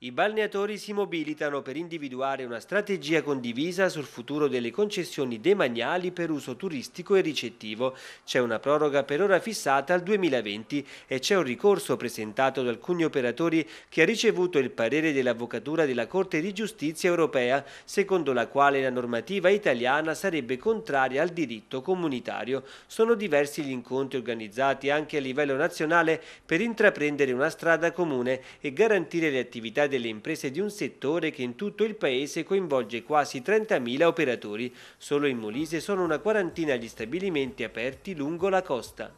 I balneatori si mobilitano per individuare una strategia condivisa sul futuro delle concessioni demaniali per uso turistico e ricettivo. C'è una proroga per ora fissata al 2020 e c'è un ricorso presentato da alcuni operatori che ha ricevuto il parere dell'Avvocatura della Corte di Giustizia europea, secondo la quale la normativa italiana sarebbe contraria al diritto comunitario. Sono diversi gli incontri organizzati anche a livello nazionale per intraprendere una strada comune e garantire le attività attività delle imprese di un settore che in tutto il paese coinvolge quasi 30.000 operatori. Solo in Molise sono una quarantina gli stabilimenti aperti lungo la costa.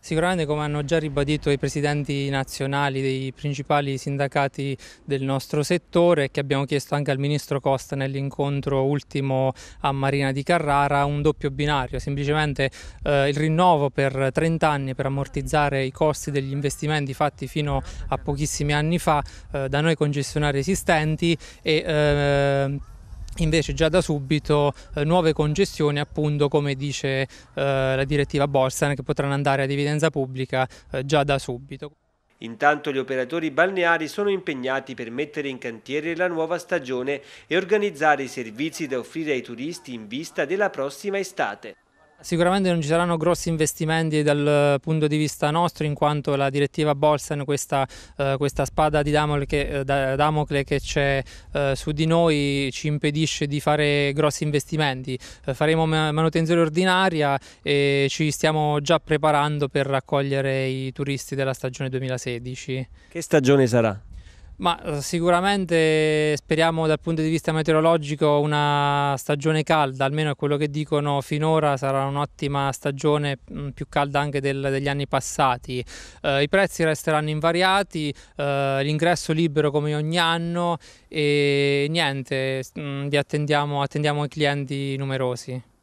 Sicuramente come hanno già ribadito i presidenti nazionali dei principali sindacati del nostro settore che abbiamo chiesto anche al ministro Costa nell'incontro ultimo a Marina di Carrara un doppio binario, semplicemente eh, il rinnovo per 30 anni per ammortizzare i costi degli investimenti fatti fino a pochissimi anni fa eh, da noi concessionari esistenti e eh, invece già da subito eh, nuove congestioni appunto come dice eh, la direttiva Borsan che potranno andare ad evidenza pubblica eh, già da subito. Intanto gli operatori balneari sono impegnati per mettere in cantiere la nuova stagione e organizzare i servizi da offrire ai turisti in vista della prossima estate. Sicuramente non ci saranno grossi investimenti dal eh, punto di vista nostro in quanto la direttiva Bolsen, questa, eh, questa spada di eh, Damocle che, c'è eh, su di noi ci impedisce di fare grossi investimenti. Eh, faremo manutenzione ordinaria e ci stiamo già preparando per raccogliere i turisti della stagione 2016. Che stagione sarà? Ma eh, sicuramente speriamo dal punto di vista meteorologico una stagione calda, almeno quello che dicono finora, sarà un'ottima stagione mm, più calda anche del, degli anni passati. Eh, I prezzi resteranno invariati, eh, l'ingresso libero come ogni anno e niente, mm, vi attendiamo, attendiamo i clienti numerosi.